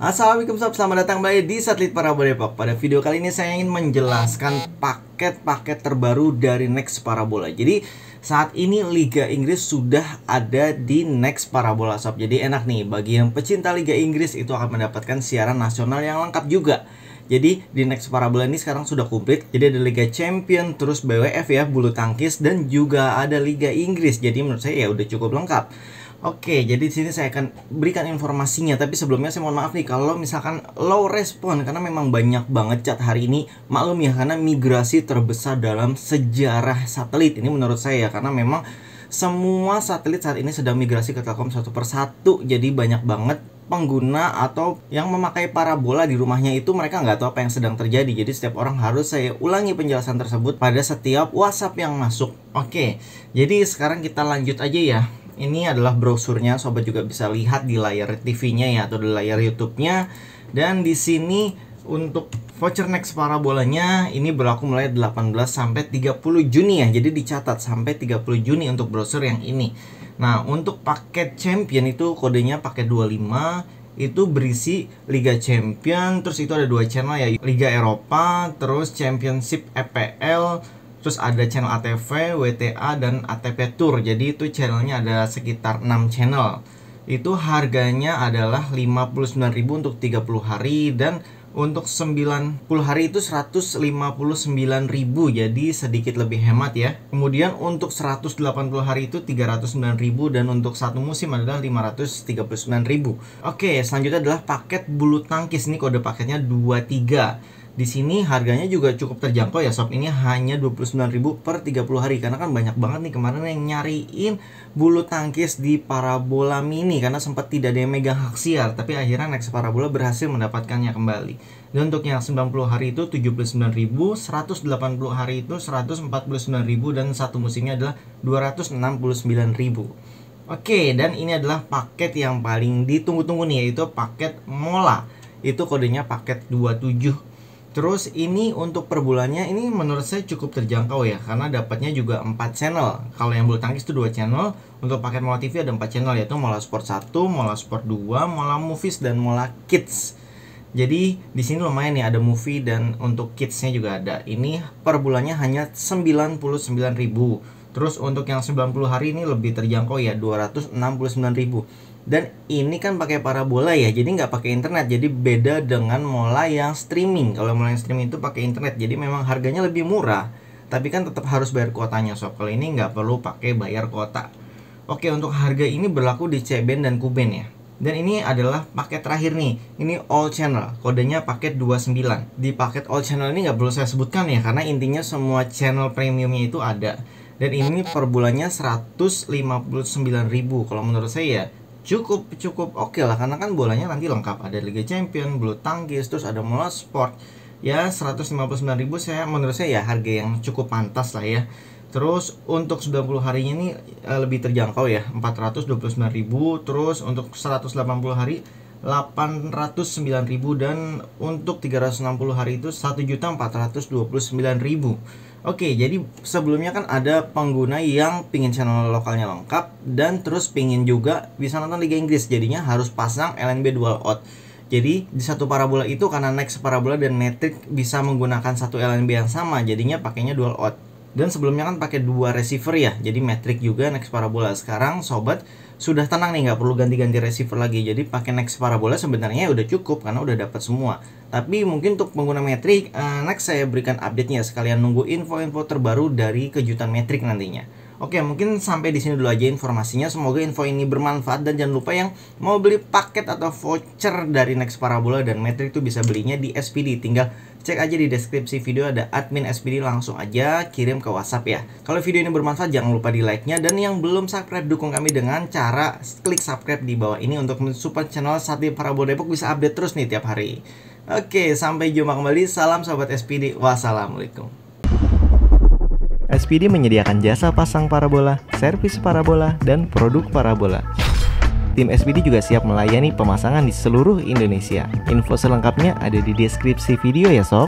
Assalamualaikum sob, selamat datang kembali di Satelit Parabola Depok. Pada video kali ini saya ingin menjelaskan paket-paket terbaru dari Next Parabola. Jadi saat ini Liga Inggris sudah ada di Next Parabola Sob. Jadi enak nih bagi yang pecinta Liga Inggris itu akan mendapatkan siaran nasional yang lengkap juga. Jadi di Next Parabola ini sekarang sudah komplit. Jadi ada Liga Champion, terus BWF ya, bulu tangkis dan juga ada Liga Inggris. Jadi menurut saya ya udah cukup lengkap. Oke, jadi di sini saya akan berikan informasinya, tapi sebelumnya saya mohon maaf nih kalau misalkan low respon karena memang banyak banget cat hari ini. Maklum ya karena migrasi terbesar dalam sejarah satelit ini menurut saya ya karena memang semua satelit saat ini sedang migrasi ke Telkom satu persatu. Jadi banyak banget pengguna atau yang memakai parabola di rumahnya itu mereka nggak tahu apa yang sedang terjadi. Jadi setiap orang harus saya ulangi penjelasan tersebut pada setiap WhatsApp yang masuk. Oke, jadi sekarang kita lanjut aja ya. Ini adalah brosurnya, sobat juga bisa lihat di layar TV-nya ya atau di layar YouTube-nya. Dan di sini untuk voucher next parabolanya ini berlaku mulai 18 sampai 30 Juni ya. Jadi dicatat sampai 30 Juni untuk brosur yang ini. Nah, untuk paket champion itu kodenya pakai 25 itu berisi Liga Champion, terus itu ada dua channel ya, Liga Eropa, terus Championship EPL, terus ada channel ATV, WTA dan ATP Tour. Jadi itu channelnya ada sekitar 6 channel. Itu harganya adalah 59.000 untuk 30 hari dan untuk 90 hari itu 159.000 jadi sedikit lebih hemat ya. Kemudian untuk 180 hari itu 309.000 dan untuk satu musim adalah 539.000. Oke, selanjutnya adalah paket bulu tangkis. nih kode paketnya 23 di sini harganya juga cukup terjangkau ya sob. Ini hanya 29.000 per 30 hari karena kan banyak banget nih kemarin yang nyariin bulu tangkis di parabola mini karena sempat tidak ada yang megang hak siar tapi akhirnya next parabola berhasil mendapatkannya kembali. Dan untuk yang 90 hari itu 79.000, 180 hari itu 149.000 dan satu musimnya adalah 269.000. Oke, dan ini adalah paket yang paling ditunggu-tunggu nih yaitu paket Mola. Itu kodenya paket 27 Terus ini untuk per bulannya ini menurut saya cukup terjangkau ya karena dapatnya juga 4 channel. Kalau yang bulu tangkis itu 2 channel, untuk paket Mola TV ada 4 channel yaitu Mola Sport 1, Mola Sport 2, Mola Movies dan Mola Kids. Jadi di sini lumayan nih ada movie dan untuk kidsnya juga ada. Ini per bulannya hanya 99.000. Terus untuk yang 90 hari ini lebih terjangkau ya 269.000 dan ini kan pakai parabola ya jadi nggak pakai internet jadi beda dengan mola yang streaming kalau mola yang streaming itu pakai internet jadi memang harganya lebih murah tapi kan tetap harus bayar kuotanya so kalau ini nggak perlu pakai bayar kuota oke untuk harga ini berlaku di C band dan Q band ya dan ini adalah paket terakhir nih ini all channel kodenya paket 29 di paket all channel ini nggak perlu saya sebutkan ya karena intinya semua channel premiumnya itu ada dan ini per bulannya 159.000 kalau menurut saya ya cukup cukup oke okay lah karena kan bolanya nanti lengkap ada Liga Champion, bulu tangkis, terus ada Mola Sport. Ya ribu saya menurut saya ya harga yang cukup pantas lah ya. Terus untuk 90 harinya ini eh, lebih terjangkau ya ribu terus untuk 180 hari ribu dan untuk 360 hari itu juta ribu Oke, jadi sebelumnya kan ada pengguna yang pingin channel lokalnya lengkap dan terus pingin juga bisa nonton Liga Inggris. Jadinya harus pasang LNB dual out. Jadi di satu parabola itu karena next parabola dan metric bisa menggunakan satu LNB yang sama, jadinya pakainya dual out dan sebelumnya kan pakai dua receiver ya jadi metric juga next parabola sekarang sobat sudah tenang nih nggak perlu ganti-ganti receiver lagi jadi pakai next parabola sebenarnya udah cukup karena udah dapat semua tapi mungkin untuk pengguna metric uh, eh, next saya berikan update nya sekalian nunggu info-info terbaru dari kejutan metric nantinya Oke, mungkin sampai di sini dulu aja informasinya. Semoga info ini bermanfaat dan jangan lupa yang mau beli paket atau voucher dari Next Parabola dan Metric itu bisa belinya di SPD. Tinggal cek aja di deskripsi video ada admin SPD langsung aja kirim ke WhatsApp ya. Kalau video ini bermanfaat jangan lupa di like-nya dan yang belum subscribe dukung kami dengan cara klik subscribe di bawah ini untuk mensupport channel Satu Parabola Depok bisa update terus nih tiap hari. Oke, sampai jumpa kembali. Salam sobat SPD. Wassalamualaikum. SPD menyediakan jasa pasang parabola, servis parabola, dan produk parabola. Tim SPD juga siap melayani pemasangan di seluruh Indonesia. Info selengkapnya ada di deskripsi video ya sob.